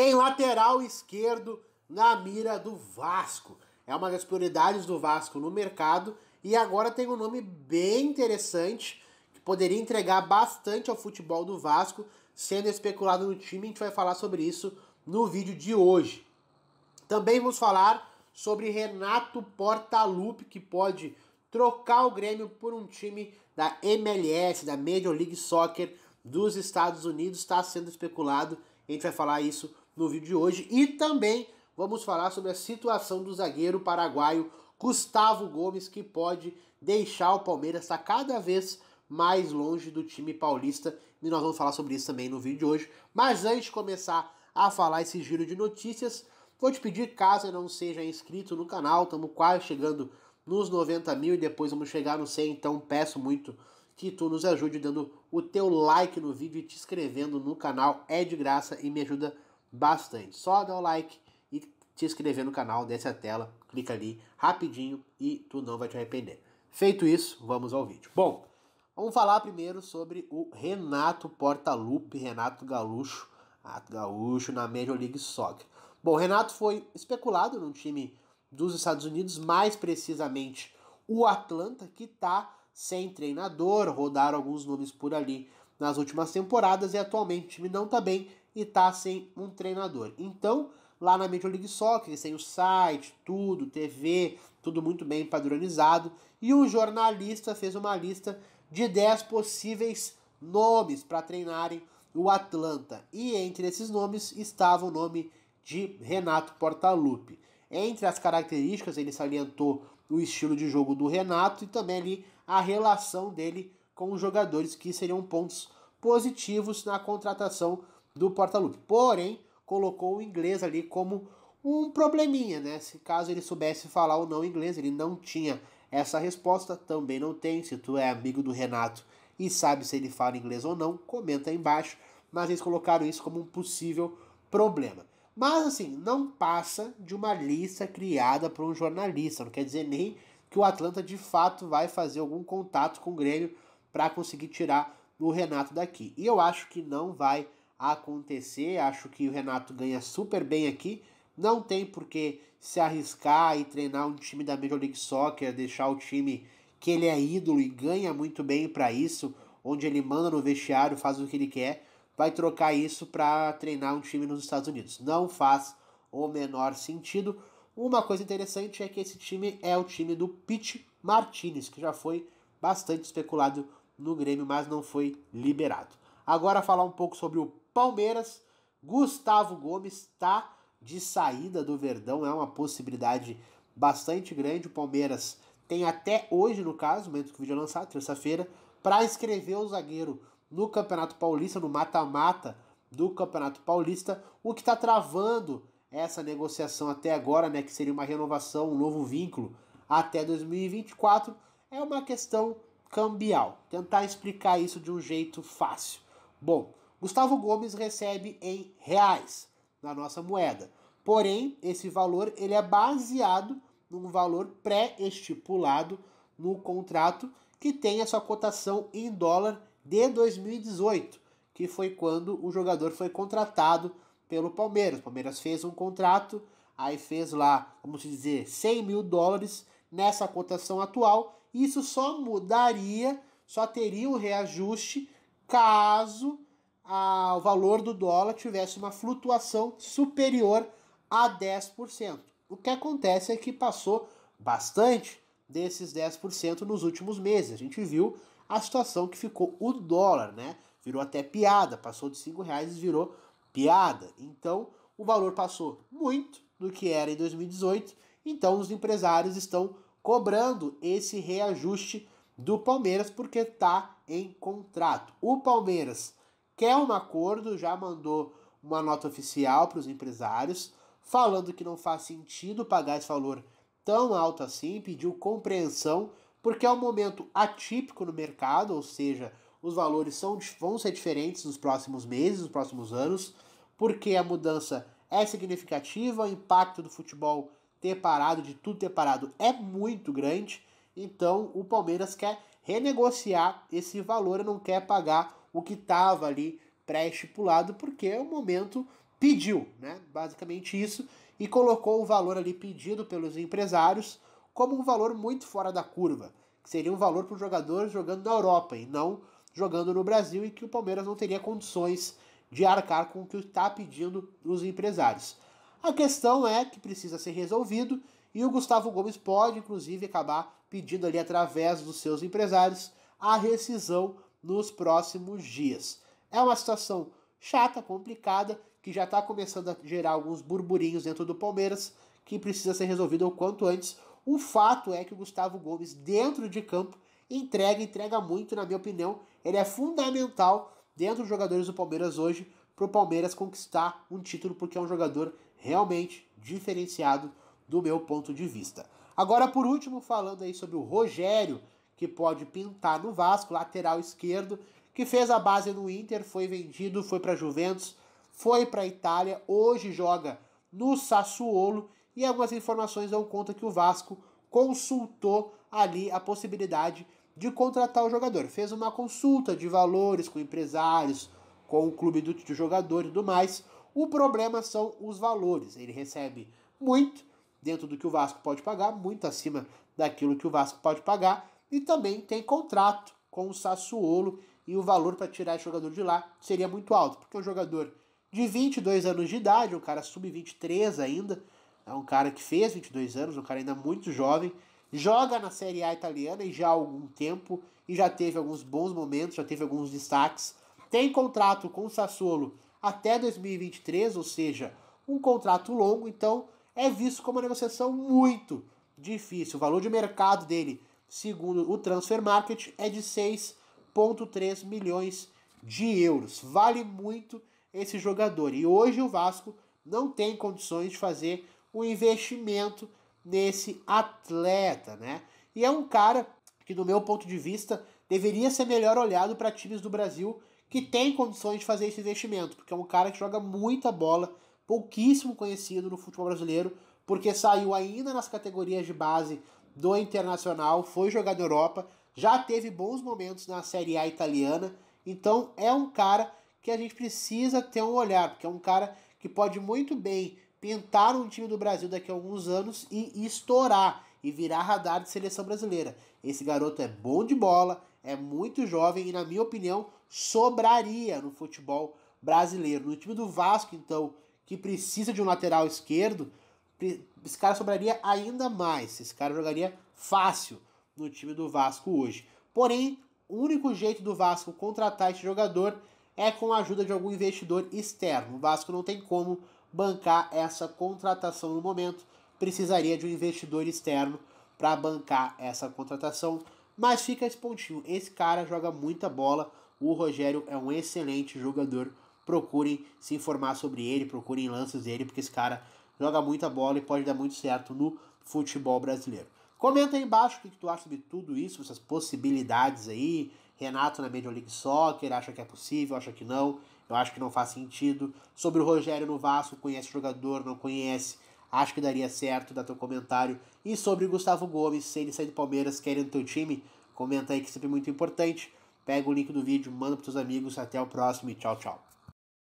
tem lateral esquerdo na mira do Vasco. É uma das prioridades do Vasco no mercado e agora tem um nome bem interessante que poderia entregar bastante ao futebol do Vasco, sendo especulado no time. A gente vai falar sobre isso no vídeo de hoje. Também vamos falar sobre Renato Portaluppi, que pode trocar o Grêmio por um time da MLS, da Major League Soccer dos Estados Unidos, está sendo especulado. A gente vai falar isso no vídeo de hoje. E também vamos falar sobre a situação do zagueiro paraguaio Gustavo Gomes, que pode deixar o Palmeiras estar tá cada vez mais longe do time paulista. E nós vamos falar sobre isso também no vídeo de hoje. Mas antes de começar a falar esse giro de notícias, vou te pedir, caso não seja inscrito no canal, estamos quase chegando nos 90 mil e depois vamos chegar no 100, então peço muito que tu nos ajude dando o teu like no vídeo e te inscrevendo no canal, é de graça e me ajuda muito bastante. Só dá o like e te inscrever no canal, desce a tela, clica ali rapidinho e tu não vai te arrepender. Feito isso, vamos ao vídeo. Bom, vamos falar primeiro sobre o Renato Portaluppi, Renato Gaúcho, Renato Gaúcho na Major League Soccer. Bom, Renato foi especulado num time dos Estados Unidos, mais precisamente o Atlanta, que está sem treinador, rodaram alguns nomes por ali nas últimas temporadas e atualmente o time não está bem, e tá sem um treinador. Então, lá na Major League Soccer, sem o site, tudo, TV, tudo muito bem padronizado, e um jornalista fez uma lista de 10 possíveis nomes para treinarem o Atlanta. E entre esses nomes estava o nome de Renato Portaluppi. Entre as características, ele salientou o estilo de jogo do Renato e também ali a relação dele com os jogadores que seriam pontos positivos na contratação do porta-lupe. Porém, colocou o inglês ali como um probleminha, né? Se caso ele soubesse falar ou não inglês, ele não tinha essa resposta, também não tem. Se tu é amigo do Renato e sabe se ele fala inglês ou não, comenta aí embaixo. Mas eles colocaram isso como um possível problema. Mas assim, não passa de uma lista criada por um jornalista. Não quer dizer nem que o Atlanta de fato vai fazer algum contato com o Grêmio para conseguir tirar o Renato daqui. E eu acho que não vai acontecer. Acho que o Renato ganha super bem aqui. Não tem por que se arriscar e treinar um time da Major League Soccer, deixar o time que ele é ídolo e ganha muito bem para isso, onde ele manda no vestiário, faz o que ele quer, vai trocar isso para treinar um time nos Estados Unidos. Não faz o menor sentido. Uma coisa interessante é que esse time é o time do Pete Martinez, que já foi bastante especulado no Grêmio, mas não foi liberado. Agora falar um pouco sobre o Palmeiras, Gustavo Gomes está de saída do Verdão, é uma possibilidade bastante grande. O Palmeiras tem até hoje, no caso, momento que o vídeo é lançado, terça-feira, para escrever o zagueiro no Campeonato Paulista, no mata-mata do Campeonato Paulista, o que está travando essa negociação até agora, né, que seria uma renovação, um novo vínculo até 2024, é uma questão cambial. Tentar explicar isso de um jeito fácil. Bom, Gustavo Gomes recebe em reais na nossa moeda. Porém, esse valor ele é baseado num valor pré-estipulado no contrato que tem a sua cotação em dólar de 2018, que foi quando o jogador foi contratado pelo Palmeiras. O Palmeiras fez um contrato, aí fez lá, vamos dizer, 100 mil dólares nessa cotação atual. Isso só mudaria, só teria um reajuste caso ao valor do dólar tivesse uma flutuação superior a 10%. O que acontece é que passou bastante desses 10% nos últimos meses. A gente viu a situação que ficou o dólar, né? Virou até piada, passou de 5 reais e virou piada. Então, o valor passou muito do que era em 2018, então os empresários estão cobrando esse reajuste do Palmeiras porque está em contrato. O Palmeiras quer um acordo, já mandou uma nota oficial para os empresários, falando que não faz sentido pagar esse valor tão alto assim, pediu compreensão, porque é um momento atípico no mercado, ou seja, os valores são, vão ser diferentes nos próximos meses, nos próximos anos, porque a mudança é significativa, o impacto do futebol ter parado, de tudo ter parado, é muito grande. Então o Palmeiras quer renegociar esse valor e não quer pagar o que estava ali pré-estipulado, porque o momento pediu, né? Basicamente isso, e colocou o valor ali pedido pelos empresários como um valor muito fora da curva, que seria um valor para o jogador jogando na Europa e não jogando no Brasil, e que o Palmeiras não teria condições de arcar com o que está pedindo os empresários. A questão é que precisa ser resolvido e o Gustavo Gomes pode, inclusive, acabar pedindo ali através dos seus empresários a rescisão nos próximos dias. É uma situação chata, complicada, que já está começando a gerar alguns burburinhos dentro do Palmeiras, que precisa ser resolvido o quanto antes. O fato é que o Gustavo Gomes, dentro de campo, entrega, entrega muito, na minha opinião. Ele é fundamental dentro dos jogadores do Palmeiras hoje para o Palmeiras conquistar um título, porque é um jogador realmente diferenciado do meu ponto de vista. Agora, por último, falando aí sobre o Rogério, que pode pintar no Vasco, lateral esquerdo, que fez a base no Inter, foi vendido, foi para Juventus, foi para Itália, hoje joga no Sassuolo e algumas informações dão conta que o Vasco consultou ali a possibilidade de contratar o jogador. Fez uma consulta de valores com empresários, com o clube do, do jogador e tudo mais. O problema são os valores. Ele recebe muito dentro do que o Vasco pode pagar, muito acima daquilo que o Vasco pode pagar. E também tem contrato com o Sassuolo e o valor para tirar esse jogador de lá seria muito alto, porque é um jogador de 22 anos de idade, um cara sub-23 ainda, é um cara que fez 22 anos, um cara ainda muito jovem, joga na Série A italiana e já há algum tempo e já teve alguns bons momentos, já teve alguns destaques. Tem contrato com o Sassuolo até 2023, ou seja, um contrato longo, então é visto como uma negociação muito difícil. O valor de mercado dele segundo o Transfer Market, é de 6,3 milhões de euros. Vale muito esse jogador. E hoje o Vasco não tem condições de fazer o um investimento nesse atleta, né? E é um cara que, do meu ponto de vista, deveria ser melhor olhado para times do Brasil que tem condições de fazer esse investimento, porque é um cara que joga muita bola, pouquíssimo conhecido no futebol brasileiro, porque saiu ainda nas categorias de base do Internacional, foi jogar na Europa, já teve bons momentos na Série A italiana, então é um cara que a gente precisa ter um olhar, porque é um cara que pode muito bem pintar um time do Brasil daqui a alguns anos e estourar e virar radar de seleção brasileira. Esse garoto é bom de bola, é muito jovem e, na minha opinião, sobraria no futebol brasileiro. No time do Vasco, então, que precisa de um lateral esquerdo, esse cara sobraria ainda mais. Esse cara jogaria fácil no time do Vasco hoje. Porém, o único jeito do Vasco contratar esse jogador é com a ajuda de algum investidor externo. O Vasco não tem como bancar essa contratação no momento, precisaria de um investidor externo para bancar essa contratação. Mas fica esse pontinho: esse cara joga muita bola. O Rogério é um excelente jogador. Procurem se informar sobre ele, procurem lances dele, porque esse cara joga muita bola e pode dar muito certo no futebol brasileiro. Comenta aí embaixo o que, tu acha sobre tudo isso, essas possibilidades aí. Renato na Major League Soccer, acha que é possível, acha que não. Eu acho que não faz sentido. Sobre o Rogério no Vasco, conhece o jogador, não conhece. Acho que daria certo, dá teu comentário. E sobre o Gustavo Gomes, se ele sair do Palmeiras, querendo teu time, comenta aí que é sempre muito importante. Pega o link do vídeo, manda pros teus amigos. Até o próximo e tchau, tchau.